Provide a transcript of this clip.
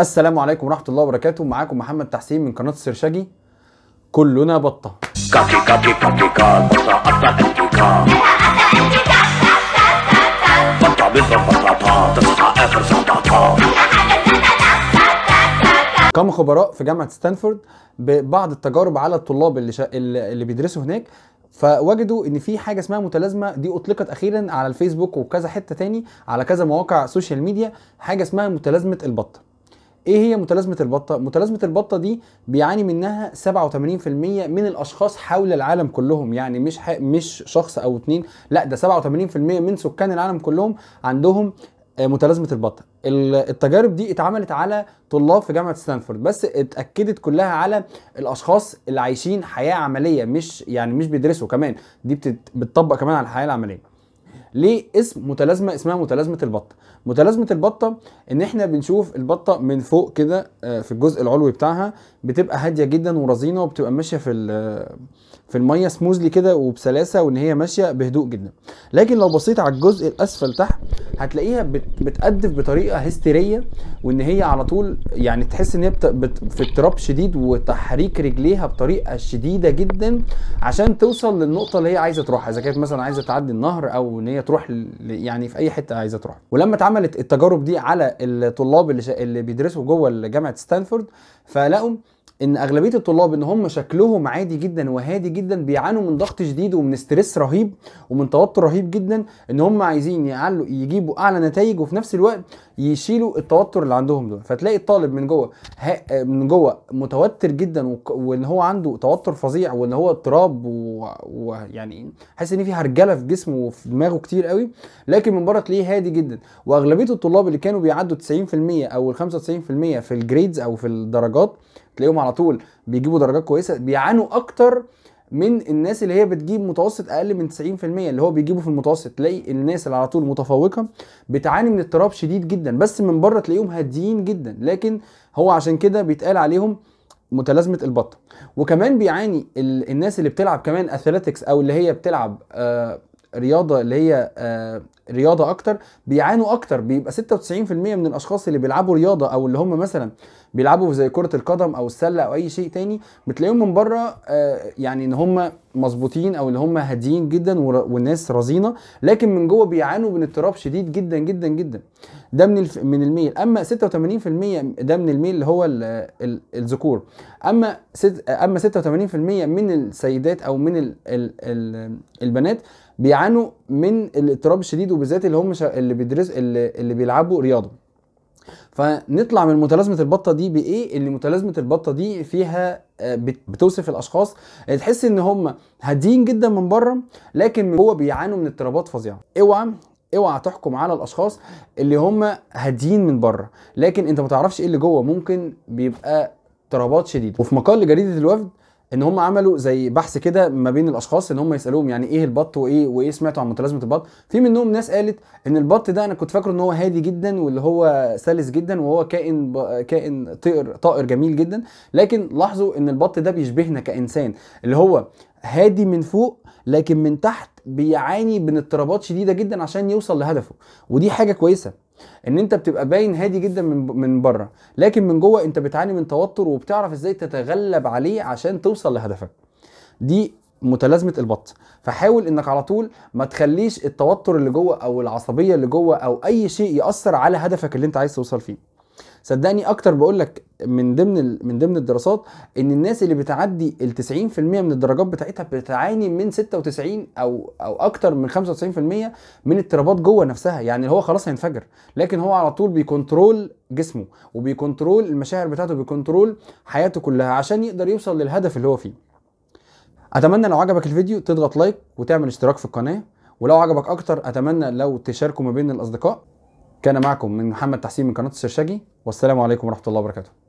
السلام عليكم ورحمه الله وبركاته معاكم محمد تحسين من قناه السرشاجي كلنا بطه قام خبراء في جامعه ستانفورد ببعض التجارب على الطلاب اللي شا... اللي بيدرسوا هناك فوجدوا ان في حاجه اسمها متلازمه دي اطلقت اخيرا على الفيسبوك وكذا حته تاني على كذا مواقع سوشيال ميديا حاجه اسمها متلازمه البطه ايه هي متلازمه البطه متلازمه البطه دي بيعاني منها 87% من الاشخاص حول العالم كلهم يعني مش مش شخص او اتنين لا ده 87% من سكان العالم كلهم عندهم آه، متلازمه البطه التجارب دي اتعملت على طلاب في جامعه ستانفورد بس اتاكدت كلها على الاشخاص اللي عايشين حياه عمليه مش يعني مش بيدرسوا كمان دي بتطبق كمان على الحياه العمليه ليه اسم متلازمه اسمها متلازمه البطه متلازمه البطه ان احنا بنشوف البطه من فوق كده آه، في الجزء العلوي بتاعها بتبقى هاديه جدا ورزينه وبتبقى ماشيه في في الميه سموزلي كده وبسلاسه وان هي ماشيه بهدوء جدا لكن لو بصيت على الجزء الاسفل تحت هتلاقيها بتقدف بطريقه هستيريه وان هي على طول يعني تحس ان هي بت... بت... في اضطراب شديد وتحريك رجليها بطريقه شديده جدا عشان توصل للنقطه اللي هي عايزه تروحها اذا كانت مثلا عايزه تعدي النهر او ان هي تروح ل... يعني في اي حته عايزه تروح ولما اتعملت التجارب دي على الطلاب اللي, ش... اللي بيدرسوا جوه جامعه ستانفورد فلقوا ان اغلبيه الطلاب ان هم شكلهم عادي جدا وهادي جدا بيعانوا من ضغط شديد ومن ستريس رهيب ومن توتر رهيب جدا ان هم عايزين يعلوا يجيبوا اعلى نتائج وفي نفس الوقت يشيلوا التوتر اللي عندهم دول فتلاقي الطالب من جوه من جوه متوتر جدا وان هو عنده توتر فظيع وان هو اضطراب ويعني حاسس ان في هرجله في جسمه وفي دماغه كتير قوي لكن من بره تلاقيه هادي جدا واغلبيه الطلاب اللي كانوا بيعدوا 90% او 95% في الجريدز او في الدرجات تلاقيهم على طول بيجيبوا درجات كويسه بيعانوا اكتر من الناس اللي هي بتجيب متوسط اقل من 90% اللي هو بيجيبه في المتوسط تلاقي الناس اللي على طول متفوقه بتعاني من اضطراب شديد جدا بس من بره تلاقيهم هاديين جدا لكن هو عشان كده بيتقال عليهم متلازمه البط وكمان بيعاني ال... الناس اللي بتلعب كمان اثليتكس او اللي هي بتلعب آه رياضه اللي هي آه، رياضه اكتر بيعانوا اكتر بيبقى 96% من الاشخاص اللي بيلعبوا رياضه او اللي هم مثلا بيلعبوا زي كره القدم او السله او اي شيء تاني بتلاقيهم من بره آه، يعني ان هم مظبوطين او ان هم هاديين جدا والناس رزينه لكن من جوه بيعانوا من اضطراب شديد جدا جدا جدا ده من من الميل اما 86% ده من الميل اللي هو الذكور اما اما 86% من السيدات او من البنات بيعانوا من الاضطراب الشديد وبالذات اللي هم اللي بيدرس اللي, اللي بيلعبوا رياضه فنطلع من متلازمه البطه دي بايه اللي متلازمه البطه دي فيها آه، بتوصف الاشخاص آه، تحس ان هم هادين جدا من بره لكن من جوه بيعانوا من اضطرابات فظيعه اوعى اوعى تحكم على الاشخاص اللي هم هادين من بره لكن انت ما تعرفش ايه اللي جوه ممكن بيبقى اضطرابات شديده وفي مقال لجريده الوفد ان هم عملوا زي بحث كده ما بين الاشخاص ان هم يسالوهم يعني ايه البط وايه وايه سمعتوا عن متلازمه البط في منهم ناس قالت ان البط ده انا كنت فاكره ان هو هادي جدا واللي هو سلس جدا وهو كائن ب... كائن طائر طائر جميل جدا لكن لاحظوا ان البط ده بيشبهنا كانسان اللي هو هادي من فوق لكن من تحت بيعاني من اضطرابات شديده جدا عشان يوصل لهدفه ودي حاجه كويسه ان انت بتبقى باين هادي جدا من من بره لكن من جوه انت بتعاني من توتر وبتعرف ازاي تتغلب عليه عشان توصل لهدفك دي متلازمه البط فحاول انك على طول ما تخليش التوتر اللي جوه او العصبيه اللي جوه او اي شيء ياثر على هدفك اللي انت عايز توصل فيه صدقني اكتر بقول لك من ضمن من ضمن الدراسات ان الناس اللي بتعدي ال 90% من الدرجات بتاعتها بتعاني من 96 او او اكتر من 95% من اضطرابات جوه نفسها يعني هو خلاص هينفجر لكن هو على طول بيكنترول جسمه وبيكنترول المشاعر بتاعته بيكنترول حياته كلها عشان يقدر يوصل للهدف اللي هو فيه اتمنى لو عجبك الفيديو تضغط لايك وتعمل اشتراك في القناه ولو عجبك اكتر اتمنى لو تشاركه ما بين الاصدقاء كان معكم من محمد تحسين من قناه السرشاجي والسلام عليكم ورحمه الله وبركاته